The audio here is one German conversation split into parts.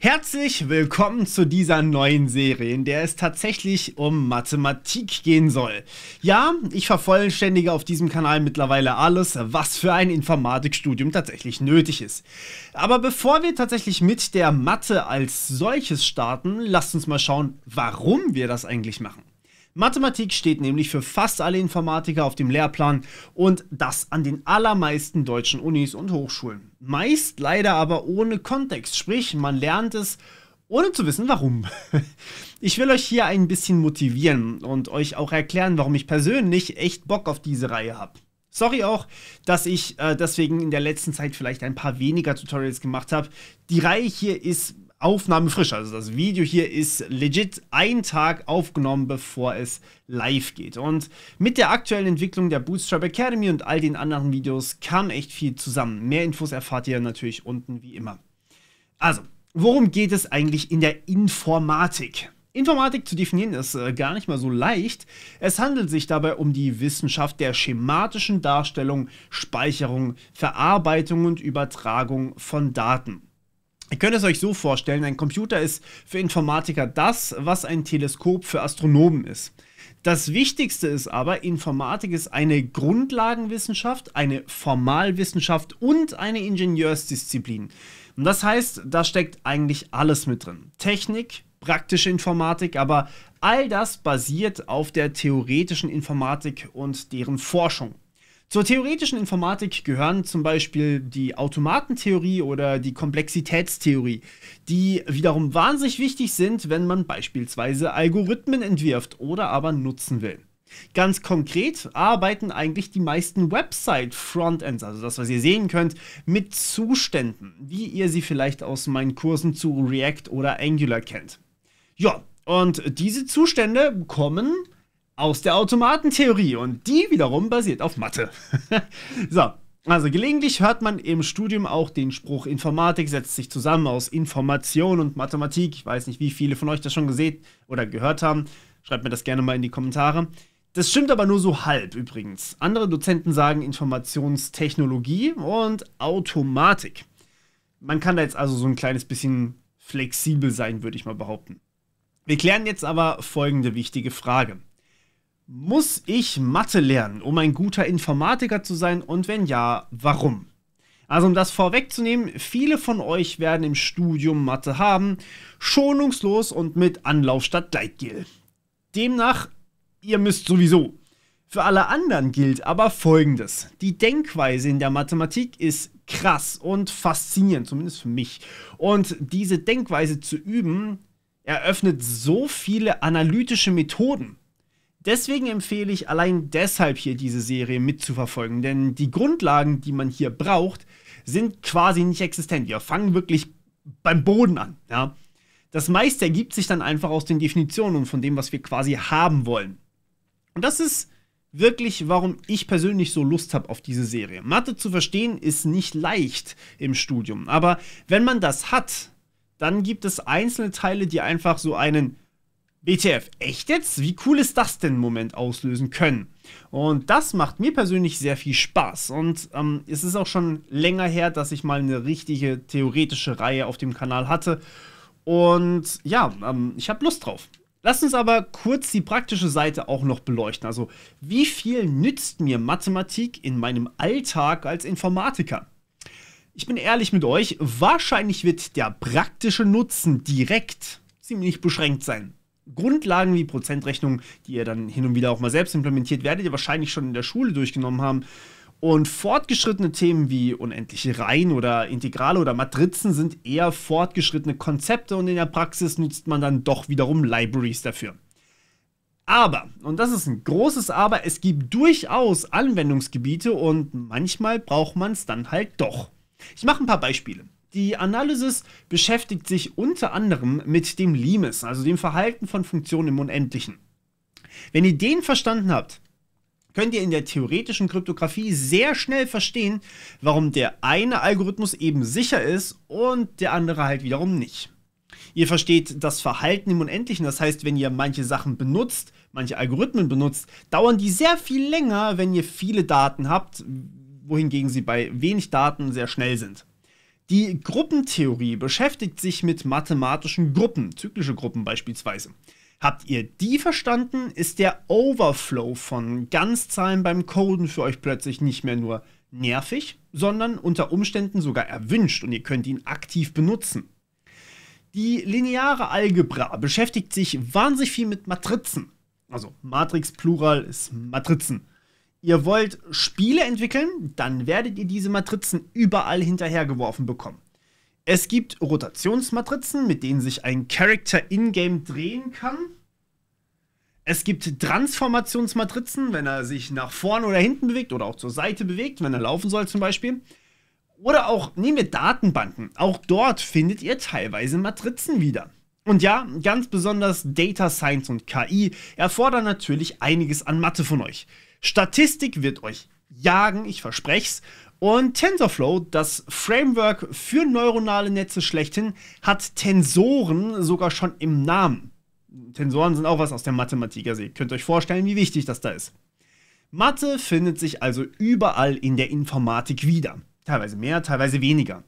Herzlich willkommen zu dieser neuen Serie, in der es tatsächlich um Mathematik gehen soll. Ja, ich vervollständige auf diesem Kanal mittlerweile alles, was für ein Informatikstudium tatsächlich nötig ist. Aber bevor wir tatsächlich mit der Mathe als solches starten, lasst uns mal schauen, warum wir das eigentlich machen. Mathematik steht nämlich für fast alle Informatiker auf dem Lehrplan und das an den allermeisten deutschen Unis und Hochschulen. Meist leider aber ohne Kontext, sprich man lernt es ohne zu wissen warum. Ich will euch hier ein bisschen motivieren und euch auch erklären, warum ich persönlich echt Bock auf diese Reihe habe. Sorry auch, dass ich äh, deswegen in der letzten Zeit vielleicht ein paar weniger Tutorials gemacht habe. Die Reihe hier ist Aufnahme frisch. Also das Video hier ist legit ein Tag aufgenommen, bevor es live geht. Und mit der aktuellen Entwicklung der Bootstrap Academy und all den anderen Videos kam echt viel zusammen. Mehr Infos erfahrt ihr natürlich unten wie immer. Also, worum geht es eigentlich in der Informatik? Informatik zu definieren ist äh, gar nicht mal so leicht. Es handelt sich dabei um die Wissenschaft der schematischen Darstellung, Speicherung, Verarbeitung und Übertragung von Daten. Ihr könnt es euch so vorstellen, ein Computer ist für Informatiker das, was ein Teleskop für Astronomen ist. Das Wichtigste ist aber, Informatik ist eine Grundlagenwissenschaft, eine Formalwissenschaft und eine Ingenieursdisziplin. Und das heißt, da steckt eigentlich alles mit drin. Technik, praktische Informatik, aber all das basiert auf der theoretischen Informatik und deren Forschung. Zur theoretischen Informatik gehören zum Beispiel die Automatentheorie oder die Komplexitätstheorie, die wiederum wahnsinnig wichtig sind, wenn man beispielsweise Algorithmen entwirft oder aber nutzen will. Ganz konkret arbeiten eigentlich die meisten Website-Frontends, also das, was ihr sehen könnt, mit Zuständen, wie ihr sie vielleicht aus meinen Kursen zu React oder Angular kennt. Ja, und diese Zustände kommen aus der Automatentheorie und die wiederum basiert auf Mathe. so, also gelegentlich hört man im Studium auch den Spruch, Informatik setzt sich zusammen aus Information und Mathematik. Ich weiß nicht, wie viele von euch das schon gesehen oder gehört haben. Schreibt mir das gerne mal in die Kommentare. Das stimmt aber nur so halb übrigens. Andere Dozenten sagen Informationstechnologie und Automatik. Man kann da jetzt also so ein kleines bisschen flexibel sein, würde ich mal behaupten. Wir klären jetzt aber folgende wichtige Frage. Muss ich Mathe lernen, um ein guter Informatiker zu sein? Und wenn ja, warum? Also um das vorwegzunehmen, viele von euch werden im Studium Mathe haben, schonungslos und mit Anlauf statt Gleitgel. Demnach, ihr müsst sowieso. Für alle anderen gilt aber Folgendes. Die Denkweise in der Mathematik ist krass und faszinierend, zumindest für mich. Und diese Denkweise zu üben, eröffnet so viele analytische Methoden Deswegen empfehle ich allein deshalb hier diese Serie mitzuverfolgen, denn die Grundlagen, die man hier braucht, sind quasi nicht existent. Wir fangen wirklich beim Boden an. Ja? Das meiste ergibt sich dann einfach aus den Definitionen und von dem, was wir quasi haben wollen. Und das ist wirklich, warum ich persönlich so Lust habe auf diese Serie. Mathe zu verstehen ist nicht leicht im Studium, aber wenn man das hat, dann gibt es einzelne Teile, die einfach so einen ETF, echt jetzt? Wie cool ist das denn Moment auslösen können? Und das macht mir persönlich sehr viel Spaß. Und ähm, es ist auch schon länger her, dass ich mal eine richtige theoretische Reihe auf dem Kanal hatte. Und ja, ähm, ich habe Lust drauf. Lass uns aber kurz die praktische Seite auch noch beleuchten. Also, wie viel nützt mir Mathematik in meinem Alltag als Informatiker? Ich bin ehrlich mit euch, wahrscheinlich wird der praktische Nutzen direkt ziemlich beschränkt sein. Grundlagen wie Prozentrechnung, die ihr dann hin und wieder auch mal selbst implementiert, werdet ihr wahrscheinlich schon in der Schule durchgenommen haben. Und fortgeschrittene Themen wie unendliche Reihen oder Integrale oder Matrizen sind eher fortgeschrittene Konzepte und in der Praxis nutzt man dann doch wiederum Libraries dafür. Aber, und das ist ein großes Aber, es gibt durchaus Anwendungsgebiete und manchmal braucht man es dann halt doch. Ich mache ein paar Beispiele. Die Analysis beschäftigt sich unter anderem mit dem Limes, also dem Verhalten von Funktionen im Unendlichen. Wenn ihr den verstanden habt, könnt ihr in der theoretischen Kryptographie sehr schnell verstehen, warum der eine Algorithmus eben sicher ist und der andere halt wiederum nicht. Ihr versteht das Verhalten im Unendlichen, das heißt, wenn ihr manche Sachen benutzt, manche Algorithmen benutzt, dauern die sehr viel länger, wenn ihr viele Daten habt, wohingegen sie bei wenig Daten sehr schnell sind. Die Gruppentheorie beschäftigt sich mit mathematischen Gruppen, zyklische Gruppen beispielsweise. Habt ihr die verstanden, ist der Overflow von Ganzzahlen beim Coden für euch plötzlich nicht mehr nur nervig, sondern unter Umständen sogar erwünscht und ihr könnt ihn aktiv benutzen. Die lineare Algebra beschäftigt sich wahnsinnig viel mit Matrizen. Also Matrix Plural ist Matrizen. Ihr wollt Spiele entwickeln, dann werdet ihr diese Matrizen überall hinterhergeworfen bekommen. Es gibt Rotationsmatrizen, mit denen sich ein Character in-game drehen kann. Es gibt Transformationsmatrizen, wenn er sich nach vorne oder hinten bewegt oder auch zur Seite bewegt, wenn er laufen soll zum Beispiel. Oder auch, nehmen wir Datenbanken. Auch dort findet ihr teilweise Matrizen wieder. Und ja, ganz besonders Data Science und KI erfordern natürlich einiges an Mathe von euch. Statistik wird euch jagen, ich verspreche es. Und TensorFlow, das Framework für neuronale Netze schlechthin, hat Tensoren sogar schon im Namen. Tensoren sind auch was aus der Mathematik, also ihr könnt euch vorstellen, wie wichtig das da ist. Mathe findet sich also überall in der Informatik wieder. Teilweise mehr, teilweise weniger.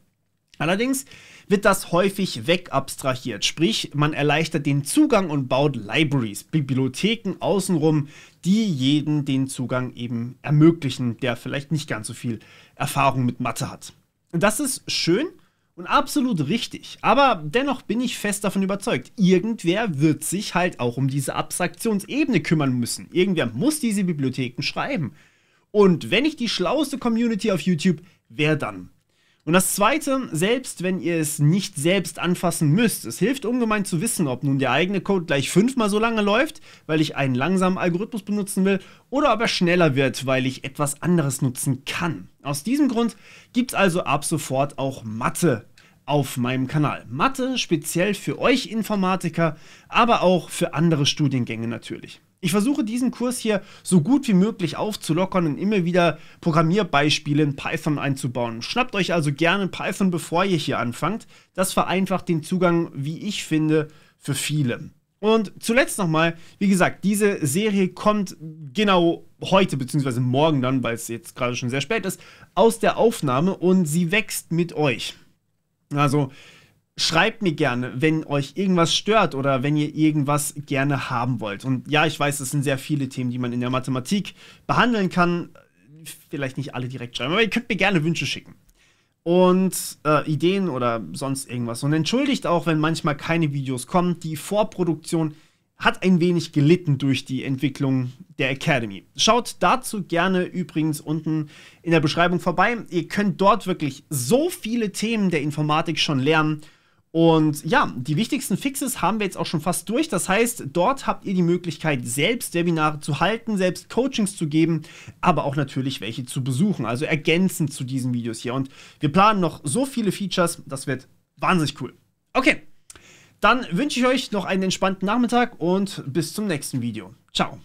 Allerdings wird das häufig wegabstrahiert. Sprich, man erleichtert den Zugang und baut Libraries, Bibliotheken außenrum, die jeden den Zugang eben ermöglichen, der vielleicht nicht ganz so viel Erfahrung mit Mathe hat. das ist schön und absolut richtig. Aber dennoch bin ich fest davon überzeugt, irgendwer wird sich halt auch um diese Abstraktionsebene kümmern müssen. Irgendwer muss diese Bibliotheken schreiben. Und wenn nicht die schlauste Community auf YouTube, wer dann? Und das zweite, selbst wenn ihr es nicht selbst anfassen müsst, es hilft ungemein zu wissen, ob nun der eigene Code gleich fünfmal so lange läuft, weil ich einen langsamen Algorithmus benutzen will, oder ob er schneller wird, weil ich etwas anderes nutzen kann. Aus diesem Grund gibt es also ab sofort auch Mathe auf meinem Kanal. Mathe speziell für euch Informatiker, aber auch für andere Studiengänge natürlich. Ich versuche diesen Kurs hier so gut wie möglich aufzulockern und immer wieder Programmierbeispiele in Python einzubauen. Schnappt euch also gerne Python, bevor ihr hier anfangt. Das vereinfacht den Zugang, wie ich finde, für viele. Und zuletzt nochmal, wie gesagt, diese Serie kommt genau heute bzw. morgen dann, weil es jetzt gerade schon sehr spät ist, aus der Aufnahme und sie wächst mit euch. Also schreibt mir gerne, wenn euch irgendwas stört oder wenn ihr irgendwas gerne haben wollt. Und ja, ich weiß, es sind sehr viele Themen, die man in der Mathematik behandeln kann. Vielleicht nicht alle direkt schreiben, aber ihr könnt mir gerne Wünsche schicken. Und äh, Ideen oder sonst irgendwas. Und entschuldigt auch, wenn manchmal keine Videos kommen. Die Vorproduktion hat ein wenig gelitten durch die Entwicklung der Academy. Schaut dazu gerne übrigens unten in der Beschreibung vorbei. Ihr könnt dort wirklich so viele Themen der Informatik schon lernen und ja, die wichtigsten Fixes haben wir jetzt auch schon fast durch. Das heißt, dort habt ihr die Möglichkeit, selbst Webinare zu halten, selbst Coachings zu geben, aber auch natürlich welche zu besuchen, also ergänzend zu diesen Videos hier. Und wir planen noch so viele Features, das wird wahnsinnig cool. Okay, dann wünsche ich euch noch einen entspannten Nachmittag und bis zum nächsten Video. Ciao.